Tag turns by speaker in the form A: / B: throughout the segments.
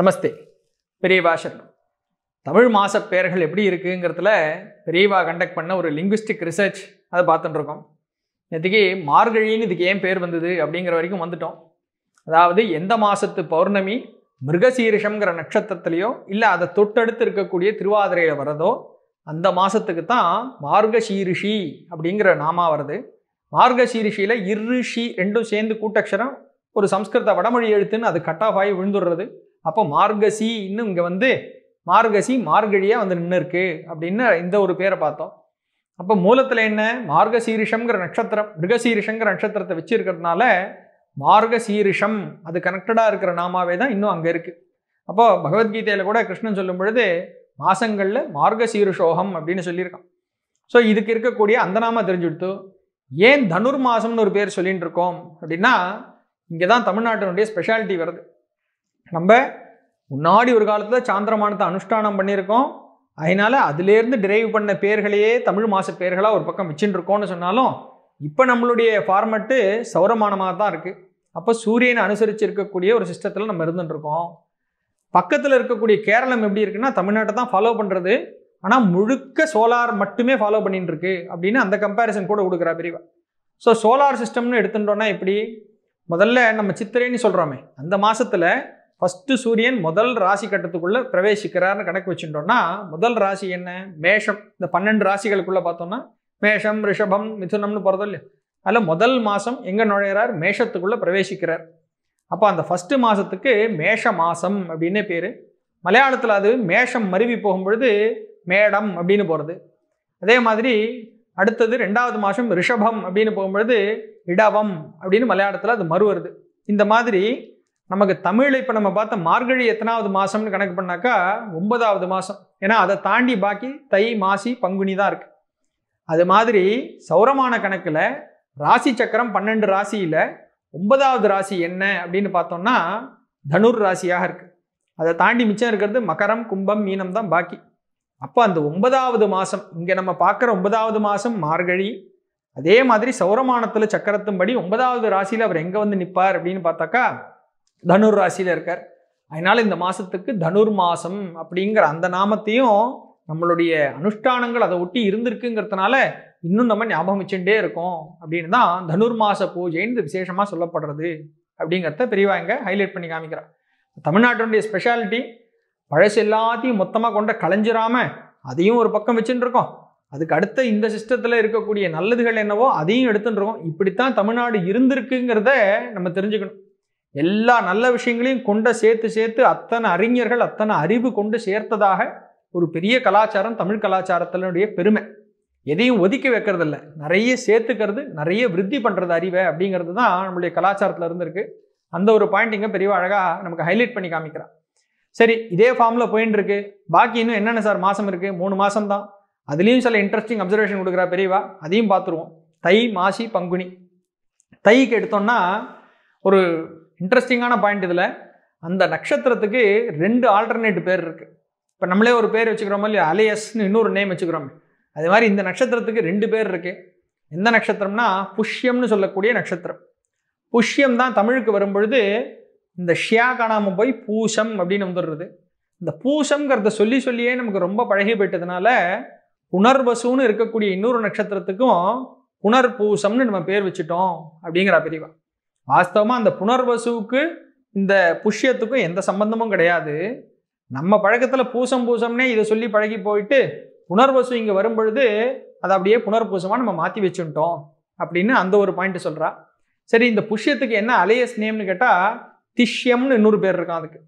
A: நமஸ்தே பெரியவா சரணம் தமிழ் மாச பெயர்கள் எப்படி இருக்குங்கிறதுல பெரியவா கண்டக்ட் பண்ண ஒரு லிங்குவிஸ்டிக் ரிசர்ச் அதை பார்த்துட்டுருக்கோம் இருக்கோம் மார்கழின்னு இதுக்கு ஏன் பேர் வந்தது அப்படிங்கிற வரைக்கும் வந்துட்டோம் அதாவது எந்த மாதத்து பௌர்ணமி மிருகசீரிஷம்ங்கிற நட்சத்திரத்துலேயோ இல்லை அதை தொட்டடுத்து இருக்கக்கூடிய திருவாதிரையில் வரதோ அந்த மாதத்துக்கு தான் மார்கசீரிஷி அப்படிங்கிற நாமா வருது மார்கசீரிஷியில் இருஷி ரெண்டும் சேர்ந்து கூட்டக்ஷரம் ஒரு சம்ஸ்கிருத வடமொழி எழுத்துன்னு அது கட் ஆஃப் ஆகி விழுந்துடுறது அப்போ மார்கசி இன்னும் இங்கே வந்து மார்கசி மார்கழியாக வந்து நின்று இருக்கு அப்படின்னு இந்த ஒரு பேரை பார்த்தோம் அப்போ மூலத்தில் என்ன மார்கசீரிஷங்கிற நட்சத்திரம் மிருகசீரிஷங்கிற நட்சத்திரத்தை வச்சிருக்கிறதுனால மார்கசீரிஷம் அது கனெக்டடாக இருக்கிற நாமாவே தான் இன்னும் அங்கே இருக்குது அப்போ பகவத்கீதையில் கூட கிருஷ்ணன் சொல்லும் பொழுது மாசங்களில் மார்கசீருஷோகம் அப்படின்னு சொல்லியிருக்கான் ஸோ இதுக்கு இருக்கக்கூடிய அந்த நாம தெரிஞ்சுடுத்து ஏன் தனுர் மாசம்னு ஒரு பேர் சொல்லிகிட்டு இருக்கோம் அப்படின்னா இங்கே தான் தமிழ்நாட்டினுடைய ஸ்பெஷாலிட்டி வருது நம்ம முன்னாடி ஒரு காலத்தில் சாந்திரமானத்தை அனுஷ்டானம் பண்ணியிருக்கோம் அதனால் அதுலேருந்து டிரைவ் பண்ண பேர்களையே தமிழ் மாத பேர்களாக ஒரு பக்கம் வச்சுட்டுருக்கோம்னு சொன்னாலும் இப்போ நம்மளுடைய ஃபார்மெட்டு சௌரமானமாக தான் இருக்குது அப்போ சூரியனை அனுசரித்து இருக்கக்கூடிய ஒரு சிஸ்டத்தில் நம்ம இருந்துட்டுருக்கோம் பக்கத்தில் இருக்கக்கூடிய கேரளம் எப்படி இருக்குன்னா தமிழ்நாட்டை தான் ஃபாலோ பண்ணுறது ஆனால் முழுக்க சோலார் மட்டுமே ஃபாலோ பண்ணிட்டு இருக்கு அப்படின்னு அந்த கம்பேரிசன் கூட கொடுக்குறா பிரிவா ஸோ சோலார் சிஸ்டம்னு எடுத்துட்டோன்னா எப்படி முதல்ல நம்ம சித்திரைன்னு சொல்கிறோமே அந்த மாதத்தில் ஃபஸ்ட்டு சூரியன் முதல் ராசி கட்டத்துக்குள்ளே பிரவேசிக்கிறார்னு கணக்கு வச்சுட்டோன்னா முதல் ராசி என்ன மேஷம் இந்த பன்னெண்டு ராசிகளுக்குள்ளே பார்த்தோன்னா மேஷம் ரிஷபம் மிதுனம்னு போகிறதும் இல்லையா அதில் முதல் மாதம் எங்கே நுழையிறார் மேஷத்துக்குள்ளே பிரவேசிக்கிறார் அப்போ அந்த ஃபஸ்ட்டு மாதத்துக்கு மேஷ மாதம் அப்படின்னு பேர் மலையாளத்தில் அது மேஷம் மருவி போகும்பொழுது மேடம் அப்படின்னு போகிறது அதே மாதிரி அடுத்தது ரெண்டாவது மாதம் ரிஷபம் அப்படின்னு போகும்பொழுது இடவம் அப்படின்னு மலையாளத்தில் அது மறுவருது இந்த மாதிரி நமக்கு தமிழில் இப்போ நம்ம பார்த்த மார்கழி எத்தனாவது மாதம்னு கணக்கு பண்ணாக்கா ஒன்பதாவது மாதம் ஏன்னா அதை தாண்டி பாக்கி தை மாசி பங்குனி தான் இருக்குது அது மாதிரி சௌரமான கணக்கில் ராசி சக்கரம் பன்னெண்டு ராசியில் ஒன்பதாவது ராசி என்ன அப்படின்னு பார்த்தோம்னா தனுர் ராசியாக இருக்குது அதை தாண்டி மிச்சம் இருக்கிறது மகரம் கும்பம் மீனம் தான் பாக்கி அப்போ அந்த ஒன்பதாவது மாதம் இங்கே நம்ம பார்க்குற ஒன்பதாவது மாதம் மார்கழி அதே மாதிரி சௌரமானத்தில் படி ஒன்பதாவது ராசியில் அவர் எங்கே வந்து நிற்பார் அப்படின்னு பார்த்தாக்கா தனுர் ராசியில் இருக்கார் அதனால் இந்த மாதத்துக்கு தனுர் மாதம் அப்படிங்கிற அந்த நாமத்தையும் நம்மளுடைய அனுஷ்டானங்கள் அதை ஒட்டி இருந்திருக்குங்கிறதுனால இன்னும் நம்ம ஞாபகம் வச்சுட்டே இருக்கோம் அப்படின்னு தான் தனுர் மாச பூஜைன்னு விசேஷமாக சொல்லப்படுறது அப்படிங்கிறத பெரியவா இங்கே ஹைலைட் பண்ணி காமிக்கிறார் தமிழ்நாட்டினுடைய ஸ்பெஷாலிட்டி பழசு எல்லாத்தையும் மொத்தமாக கொண்ட களைஞ்சிராம அதையும் ஒரு பக்கம் வச்சுட்டு இருக்கோம் அதுக்கு அடுத்த இந்த சிஸ்டத்தில் இருக்கக்கூடிய நல்லதுகள் என்னவோ அதையும் எடுத்துட்டுருக்கோம் இப்படித்தான் தமிழ்நாடு இருந்திருக்குங்கிறத நம்ம தெரிஞ்சுக்கணும் எல்லா நல்ல விஷயங்களையும் கொண்ட சேர்த்து சேர்த்து அத்தனை அறிஞர்கள் அத்தனை அறிவு கொண்டு சேர்த்ததாக ஒரு பெரிய கலாச்சாரம் தமிழ் கலாச்சாரத்தினுடைய பெருமை எதையும் ஒதுக்கி வைக்கிறதில்ல நிறைய சேர்த்துக்கிறது நிறைய விருத்தி பண்ணுறது அறிவை அப்படிங்கிறது தான் நம்மளுடைய கலாச்சாரத்தில் இருந்திருக்கு அந்த ஒரு பாயிண்ட் இங்கே பெரிய அழகாக நமக்கு ஹைலைட் பண்ணி காமிக்கிறான் சரி இதே ஃபார்மில் போயின்னு இருக்கு பாக்கி இன்னும் என்னென்ன சார் மாதம் இருக்குது மூணு மாதம் தான் அதுலேயும் சில இன்ட்ரெஸ்டிங் அப்சர்வேஷன் கொடுக்குறா பெரியவா அதையும் பார்த்துருவோம் தை மாசி பங்குனி தைக்கு எடுத்தோன்னா ஒரு இன்ட்ரெஸ்டிங்கான பாயிண்ட் இதில் அந்த நட்சத்திரத்துக்கு ரெண்டு ஆல்டர்னேட் பேர் இருக்குது இப்போ நம்மளே ஒரு பேர் வச்சுக்கிறோமோ இல்லையா அலையஸ்னு இன்னொரு நேம் வச்சுக்கிறோமே அது மாதிரி இந்த நட்சத்திரத்துக்கு ரெண்டு பேர் இருக்குது எந்த நட்சத்திரம்னா புஷ்யம்னு சொல்லக்கூடிய நட்சத்திரம் புஷ்யம் தான் தமிழுக்கு வரும்பொழுது இந்த ஷியா காணாமல் போய் பூசம் அப்படின்னு வந்துடுறது இந்த பூசம்ங்கிறத சொல்லி சொல்லியே நமக்கு ரொம்ப பழகி போயிட்டதுனால புனர்வசுன்னு இருக்கக்கூடிய இன்னொரு நட்சத்திரத்துக்கும் புனர்பூசம்னு நம்ம பேர் வச்சுட்டோம் அப்படிங்கிற பிரிவா வாஸ்தவமாக அந்த புனர்வசுவுக்கு இந்த புஷ்யத்துக்கும் எந்த சம்பந்தமும் கிடையாது நம்ம பழக்கத்தில் பூசம் பூசம்னே இதை சொல்லி பழகி போயிட்டு புனர்வசு இங்கே வரும் பொழுது அதை அப்படியே புனர்பூசமாக நம்ம மாற்றி வச்சுட்டோம் அப்படின்னு அந்த ஒரு பாயிண்ட் சொல்கிறா சரி இந்த புஷ்யத்துக்கு என்ன அலையஸ் நேம்னு கேட்டால் திஷ்யம்னு இன்னொரு பேர் இருக்கான் அதுக்கு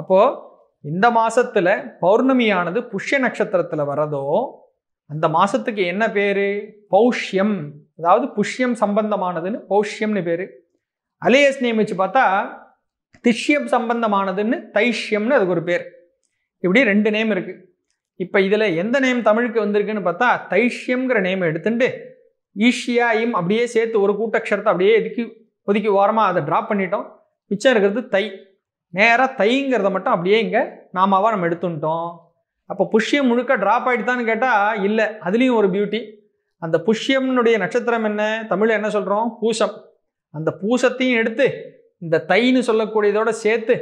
A: அப்போது இந்த மாதத்தில் பௌர்ணமியானது புஷ்ய நட்சத்திரத்தில் வரதோ அந்த மாதத்துக்கு என்ன பேர் பௌஷ்யம் அதாவது புஷ்யம் சம்பந்தமானதுன்னு பௌஷ்யம்னு பேர் அலேயஸ் வச்சு பார்த்தா திஷ்யம் சம்பந்தமானதுன்னு தைஷ்யம்னு அதுக்கு ஒரு பேர் இப்படி ரெண்டு நேம் இருக்குது இப்போ இதில் எந்த நேம் தமிழுக்கு வந்திருக்குன்னு பார்த்தா தைஷ்யம்ங்கிற நேம் எடுத்துட்டு ஈஷியா இம் அப்படியே சேர்த்து ஒரு கூட்டக்ஷரத்தை அப்படியே எதுக்கி ஒதுக்கி ஓரமாக அதை ட்ராப் பண்ணிட்டோம் மிச்சம் இருக்கிறது தை நேராக தைங்கிறத மட்டும் அப்படியே இங்கே நாமாவாக நம்ம எடுத்துட்டோம் அப்போ புஷ்யம் முழுக்க ட்ராப் ஆகிட்டுதான்னு கேட்டால் இல்லை அதுலேயும் ஒரு பியூட்டி அந்த புஷ்யம்னுடைய நட்சத்திரம் என்ன தமிழில் என்ன சொல்கிறோம் பூசம் அந்த பூசத்தையும் எடுத்து இந்த தைன்னு சொல்லக்கூடியதோட சேர்த்து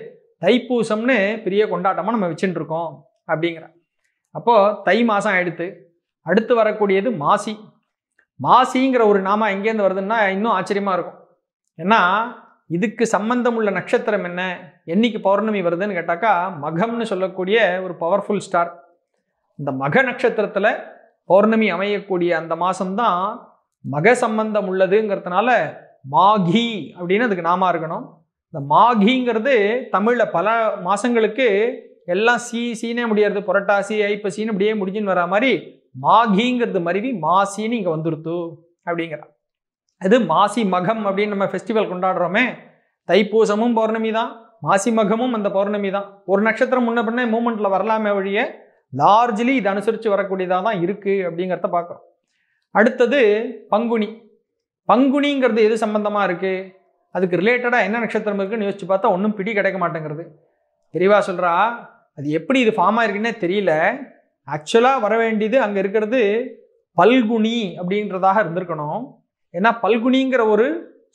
A: தைப்பூசம்னு பெரிய கொண்டாட்டமாக நம்ம வச்சுட்டு இருக்கோம் அப்படிங்கிற அப்போது தை மாதம் எடுத்து அடுத்து வரக்கூடியது மாசி மாசிங்கிற ஒரு நாம எங்கேருந்து வருதுன்னா இன்னும் ஆச்சரியமாக இருக்கும் ஏன்னா இதுக்கு சம்பந்தம் உள்ள நட்சத்திரம் என்ன என்னைக்கு பௌர்ணமி வருதுன்னு கேட்டாக்கா மகம்னு சொல்லக்கூடிய ஒரு பவர்ஃபுல் ஸ்டார் இந்த மக நட்சத்திரத்தில் பௌர்ணமி அமையக்கூடிய அந்த மாதம்தான் மக சம்பந்தம் உள்ளதுங்கிறதுனால மாகி அப்படின்னு அதுக்கு நாமா இருக்கணும் இந்த மாகிங்கிறது தமிழில் பல மாதங்களுக்கு எல்லாம் சி சீனே முடியறது புரட்டாசி ஐப்பசின்னு அப்படியே முடிஞ்சுன்னு வரா மாதிரி மாகிங்கிறது மருவி மாசின்னு இங்கே வந்துருத்து அப்படிங்கிற அது மாசி மகம் அப்படின்னு நம்ம ஃபெஸ்டிவல் கொண்டாடுறோமே தைப்பூசமும் பௌர்ணமி தான் மாசி மகமும் அந்த பௌர்ணமி தான் ஒரு நட்சத்திரம் முன்ன பின்னே மூமெண்ட்டில் வரலாமே வழிய லார்ஜ்லி இது அனுசரித்து வரக்கூடியதாக தான் இருக்குது அப்படிங்கிறத பார்க்குறோம் அடுத்தது பங்குனி பங்குனிங்கிறது எது சம்பந்தமாக இருக்குது அதுக்கு ரிலேட்டடாக என்ன நட்சத்திரம் இருக்குன்னு யோசிச்சு பார்த்தா ஒன்றும் பிடி கிடைக்க மாட்டேங்கிறது தெரிவா சொல்கிறா அது எப்படி இது ஃபார்ம் ஆயிருக்குன்னே தெரியல ஆக்சுவலாக வர வேண்டியது அங்கே இருக்கிறது பல்குனி அப்படின்றதாக இருந்திருக்கணும் ஏன்னா பல்குனிங்கிற ஒரு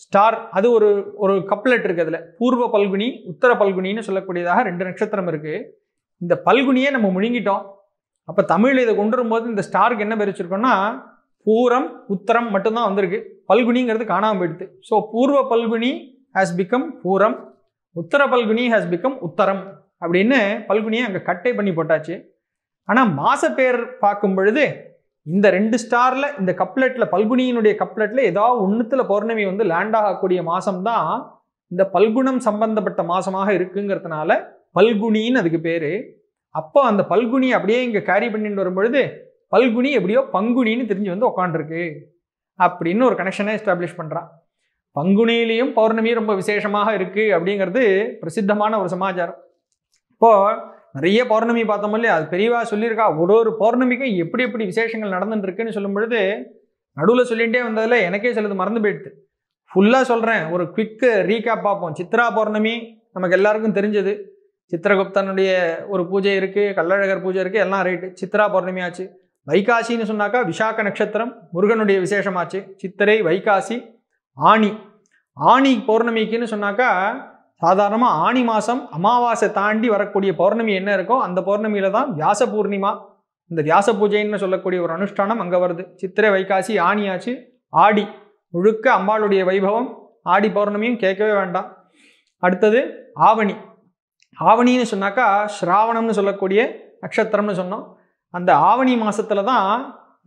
A: ஸ்டார் அது ஒரு ஒரு கப்லெட் இருக்குது அதில் பூர்வ பல்குனி உத்தர பல்குனின்னு சொல்லக்கூடியதாக ரெண்டு நட்சத்திரம் இருக்குது இந்த பல்குனியே நம்ம முழுங்கிட்டோம் அப்போ தமிழ் இதை கொண்டு வரும்போது இந்த ஸ்டாருக்கு என்ன பிரிச்சிருக்கோம்னா பூரம் உத்தரம் மட்டும்தான் வந்திருக்கு பல்குனிங்கிறது காணாமல் போயிடுது so Purva Phalguni has become Pooram Uttara Phalguni has become Uttaram அப்படின்னு பல்குனியை அங்கே கட்டை பண்ணி போட்டாச்சு ஆனால் மாச பேர் பார்க்கும் பொழுது இந்த ரெண்டு ஸ்டாரில் இந்த கப்லெட்டில் பல்குனியினுடைய கப்லெட்டில் ஏதாவது ஒன்றுத்தில் பௌர்ணமி வந்து லேண்ட் ஆகக்கூடிய மாதம் தான் இந்த பல்குணம் சம்பந்தப்பட்ட மாதமாக இருக்குங்கிறதுனால பல்குனின்னு அதுக்கு பேர் அப்போ அந்த பல்குனி அப்படியே இங்கே கேரி பண்ணிட்டு வரும்பொழுது பல்குனி எப்படியோ பங்குனின்னு தெரிஞ்சு வந்து உக்காண்டிருக்கு அப்படின்னு ஒரு கனெக்ஷனை எஸ்டாப்ளிஷ் பண்ணுறான் பங்குனியிலையும் பௌர்ணமியும் ரொம்ப விசேஷமாக இருக்குது அப்படிங்கிறது பிரசித்தமான ஒரு சமாச்சாரம் இப்போது நிறைய பௌர்ணமி பார்த்தோம் இல்லையா அது பெரியவா சொல்லியிருக்கா ஒரு ஒரு பௌர்ணமிக்கும் எப்படி எப்படி விசேஷங்கள் நடந்துட்டுருக்குன்னு சொல்லும் பொழுது நடுவில் சொல்லிகிட்டே வந்ததில் எனக்கே சிலது மறந்து போயிடுது ஃபுல்லாக சொல்கிறேன் ஒரு குவிக்கு ரீகேப் பார்ப்போம் சித்ரா பௌர்ணமி நமக்கு எல்லாருக்கும் தெரிஞ்சது சித்திரகுப்தனுடைய ஒரு பூஜை இருக்குது கள்ளழகர் பூஜை இருக்குது எல்லாம் ரைட்டு சித்ரா பௌர்ணமி ஆச்சு வைகாசின்னு சொன்னாக்கா விசாக நட்சத்திரம் முருகனுடைய விசேஷமாச்சு சித்திரை வைகாசி ஆணி ஆணி பௌர்ணமிக்குன்னு சொன்னாக்கா சாதாரணமாக ஆணி மாதம் அமாவாசை தாண்டி வரக்கூடிய பௌர்ணமி என்ன இருக்கோ அந்த பௌர்ணமியில் தான் வியாச பூர்ணிமா இந்த வியாச பூஜைன்னு சொல்லக்கூடிய ஒரு அனுஷ்டானம் அங்கே வருது சித்திரை வைகாசி ஆணியாச்சு ஆடி முழுக்க அம்பாளுடைய வைபவம் ஆடி பௌர்ணமியும் கேட்கவே வேண்டாம் அடுத்தது ஆவணி ஆவணின்னு சொன்னாக்கா ஸ்ராவணம்னு சொல்லக்கூடிய நட்சத்திரம்னு சொன்னோம் அந்த ஆவணி மாதத்தில் தான்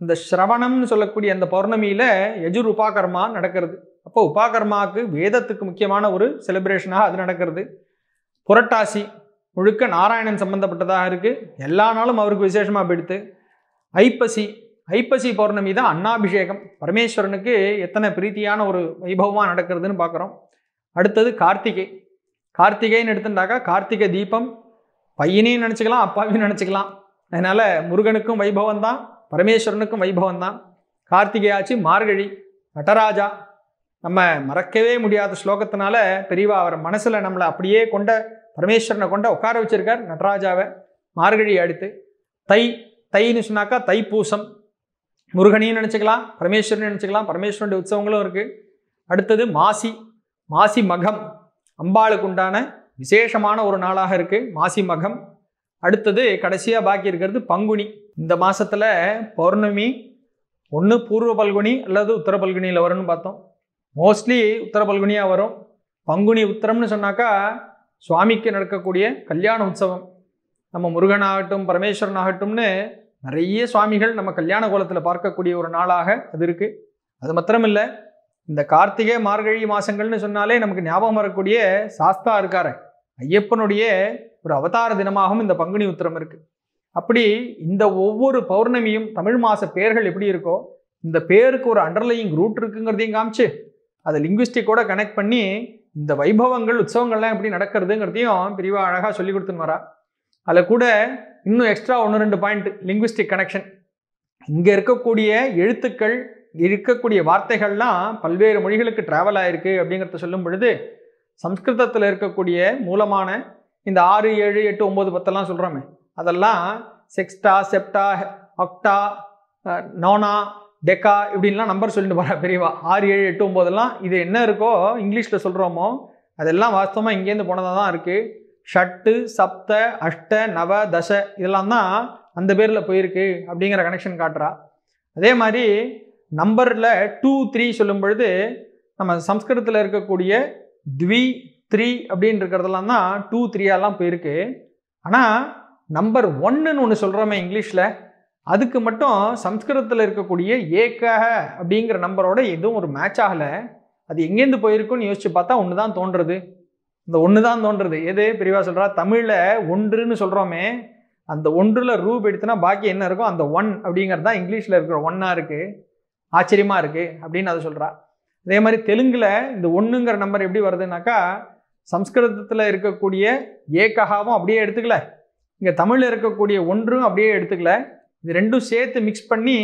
A: இந்த ஸ்ரவணம்னு சொல்லக்கூடிய அந்த பௌர்ணமியில் எஜுர் உபாகர்மா நடக்கிறது அப்போ உபாகர்மாவுக்கு வேதத்துக்கு முக்கியமான ஒரு செலிப்ரேஷனாக அது நடக்கிறது புரட்டாசி முழுக்க நாராயணன் சம்மந்தப்பட்டதாக இருக்குது எல்லா நாளும் அவருக்கு விசேஷமாக போயிடுத்து ஐப்பசி ஐப்பசி பௌர்ணமி தான் அன்னாபிஷேகம் பரமேஸ்வரனுக்கு எத்தனை பிரீத்தியான ஒரு வைபவமாக நடக்கிறதுன்னு பார்க்குறோம் அடுத்தது கார்த்திகை கார்த்திகைன்னு எடுத்துட்டாக்கா கார்த்திகை தீபம் பையனையும் நினச்சிக்கலாம் அப்பாவையும் நினச்சிக்கலாம் அதனால் முருகனுக்கும் வைபவம் தான் பரமேஸ்வரனுக்கும் வைபவம் தான் ஆச்சு மார்கழி நடராஜா நம்ம மறக்கவே முடியாத ஸ்லோகத்தினால பெரியவா அவர் மனசில் நம்மளை அப்படியே கொண்ட பரமேஸ்வரனை கொண்ட உட்கார வச்சிருக்கார் நடராஜாவை மார்கழி அடுத்து தை தைன்னு சொன்னாக்கா தைப்பூசம் முருகனையும் நினச்சிக்கலாம் பரமேஸ்வரன் நினச்சிக்கலாம் பரமேஸ்வரனுடைய உற்சவங்களும் இருக்குது அடுத்தது மாசி மாசி மகம் அம்பாளுக்கு உண்டான விசேஷமான ஒரு நாளாக இருக்குது மாசி மகம் அடுத்தது கடைசியாக பாக்கி இருக்கிறது பங்குனி இந்த மாதத்தில் பௌர்ணமி ஒன்று பூர்வ பல்குனி அல்லது உத்தர பல்குனியில் வரும்னு பார்த்தோம் மோஸ்ட்லி உத்தர பல்குனியாக வரும் பங்குனி உத்தரம்னு சொன்னாக்கா சுவாமிக்கு நடக்கக்கூடிய கல்யாண உற்சவம் நம்ம முருகன் ஆகட்டும் பரமேஸ்வரன் ஆகட்டும்னு நிறைய சுவாமிகள் நம்ம கல்யாண கோலத்தில் பார்க்கக்கூடிய ஒரு நாளாக அது இருக்குது அது மாத்திரமில்லை இந்த கார்த்திகை மார்கழி மாதங்கள்னு சொன்னாலே நமக்கு ஞாபகம் வரக்கூடிய சாஸ்தா இருக்காரு ஐயப்பனுடைய ஒரு அவதார தினமாகவும் இந்த பங்குனி உத்திரம் இருக்கு அப்படி இந்த ஒவ்வொரு பௌர்ணமியும் தமிழ் மாச பெயர்கள் எப்படி இருக்கோ இந்த பேருக்கு ஒரு அண்டர்லையிங் ரூட் இருக்குங்கிறதையும் காமிச்சு அதை லிங்குவிஸ்டிக்கோட கனெக்ட் பண்ணி இந்த வைபவங்கள் உற்சவங்கள்லாம் எப்படி நடக்கிறதுங்கிறதையும் பிரிவா அழகாக சொல்லி கொடுத்துன்னு வரா அதில் கூட இன்னும் எக்ஸ்ட்ரா ஒன்று ரெண்டு பாயிண்ட் லிங்குவிஸ்டிக் கனெக்ஷன் இங்கே இருக்கக்கூடிய எழுத்துக்கள் இருக்கக்கூடிய வார்த்தைகள்லாம் பல்வேறு மொழிகளுக்கு ட்ராவல் ஆயிருக்கு அப்படிங்கிறத சொல்லும் பொழுது சம்ஸ்கிருதத்தில் இருக்கக்கூடிய மூலமான இந்த ஆறு ஏழு எட்டு ஒம்பது பத்தெல்லாம் சொல்கிறோமே அதெல்லாம் செக்ஸ்டா செப்டா அக்டா நோனா டெக்கா இப்படின்லாம் நம்பர் சொல்லிட்டு போகிறா பெரியவா ஆறு ஏழு எட்டு ஒம்போதெல்லாம் இது என்ன இருக்கோ இங்கிலீஷில் சொல்கிறோமோ அதெல்லாம் வாஸ்தவமாக இங்கேருந்து போனதாக தான் இருக்குது ஷட்டு சப்த அஷ்ட நவ தச இதெல்லாம் தான் அந்த பேரில் போயிருக்கு அப்படிங்கிற கனெக்ஷன் காட்டுறா அதே மாதிரி நம்பரில் டூ த்ரீ சொல்லும் பொழுது நம்ம சம்ஸ்கிருதத்தில் இருக்கக்கூடிய த்வி த்ரீ அப்படின்னு இருக்கிறதெல்லாம் தான் டூ த்ரீயாலாம் போயிருக்கு ஆனால் நம்பர் ஒன்னுன்னு ஒன்று சொல்கிறோமே இங்கிலீஷில் அதுக்கு மட்டும் சம்ஸ்கிருதத்தில் இருக்கக்கூடிய ஏக அப்படிங்கிற நம்பரோட எதுவும் ஒரு மேட்ச் ஆகலை அது எங்கேருந்து போயிருக்குன்னு யோசிச்சு பார்த்தா ஒன்று தான் தோன்றுறது இந்த ஒன்று தான் தோன்றுறது எது பிரிவாக சொல்கிறா தமிழில் ஒன்றுன்னு சொல்கிறோமே அந்த ஒன்றில் ரூப் எடுத்துனா பாக்கி என்ன இருக்கோ அந்த ஒன் அப்படிங்கிறது தான் இங்கிலீஷில் இருக்கிற ஒன்னாக இருக்குது ஆச்சரியமாக இருக்குது அப்படின்னு அதை சொல்கிறா அதே மாதிரி தெலுங்கில் இந்த ஒன்றுங்கிற நம்பர் எப்படி வருதுனாக்கா சம்ஸ்கிருதத்தில் இருக்கக்கூடிய ஏகாவும் அப்படியே எடுத்துக்கல இங்கே தமிழில் இருக்கக்கூடிய ஒன்றும் அப்படியே எடுத்துக்கல இது ரெண்டும் சேர்த்து மிக்ஸ் பண்ணி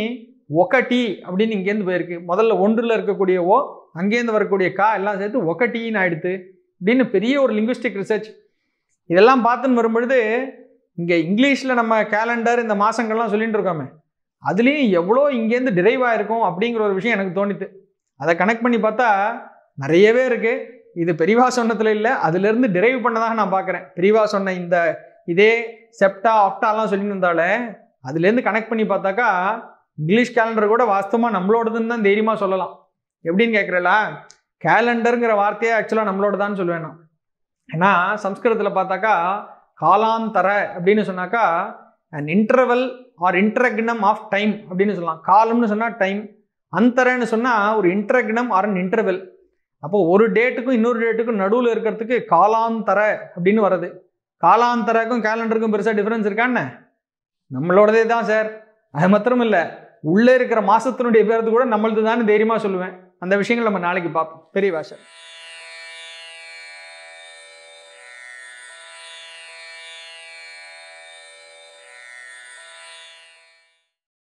A: ஒகட்டி அப்படின்னு இங்கேருந்து போயிருக்கு முதல்ல ஒன்றில் இருக்கக்கூடிய ஓ அங்கேருந்து வரக்கூடிய கா எல்லாம் சேர்த்து ஒகட்டின்னு ஆயிடுத்து அப்படின்னு பெரிய ஒரு லிங்குஸ்டிக் ரிசர்ச் இதெல்லாம் பார்த்துன்னு வரும்பொழுது இங்கே இங்கிலீஷில் நம்ம கேலண்டர் இந்த மாதங்கள்லாம் சொல்லிகிட்டு இருக்கோமே அதுலேயும் எவ்வளோ இங்கேருந்து டிரைவ் ஆகிருக்கும் அப்படிங்கிற ஒரு விஷயம் எனக்கு தோணித்து அதை கனெக்ட் பண்ணி பார்த்தா நிறையவே இருக்குது இது பெரிவா சொன்னதில் இல்லை அதுலேருந்து டிரைவ் பண்ணதாக நான் பார்க்குறேன் பெரிவா சொன்ன இந்த இதே செப்டா ஆக்டாலாம் சொல்லிட்டு இருந்தாலே அதுலேருந்து கனெக்ட் பண்ணி பார்த்தாக்கா இங்கிலீஷ் கேலண்டர் கூட வாஸ்தவமாக நம்மளோடதுன்னு தான் தைரியமாக சொல்லலாம் எப்படின்னு கேட்குறல கேலண்டருங்கிற வார்த்தையே ஆக்சுவலாக நம்மளோட தான் சொல்லுவேன் நான் ஏன்னா சம்ஸ்கிருதத்தில் பார்த்தாக்கா காலாந்தர அப்படின்னு சொன்னாக்கா and interval or interregnum of time அப்படின்னு சொல்லலாம் காலம்னு சொன்னால் டைம் அந்தரன்னு சொன்னால் ஒரு இன்டர்கினம் ஆர் அன் இன்டர்வெல் அப்போ ஒரு டேட்டுக்கும் இன்னொரு டேட்டுக்கும் நடுவில் இருக்கிறதுக்கு காலாந்தர அப்படின்னு வருது காலாந்தரக்கும் கேலண்டருக்கும் பெருசாக டிஃப்ரென்ஸ் இருக்கான்னு நம்மளோடதே தான் சார் அது மாத்திரம் இல்லை உள்ளே இருக்கிற மாதத்தினுடைய பேர்த்து கூட நம்மளது தானே தைரியமாக சொல்லுவேன் அந்த விஷயங்கள் நம்ம நாளைக்கு பார்ப்போம் பெரிய சார்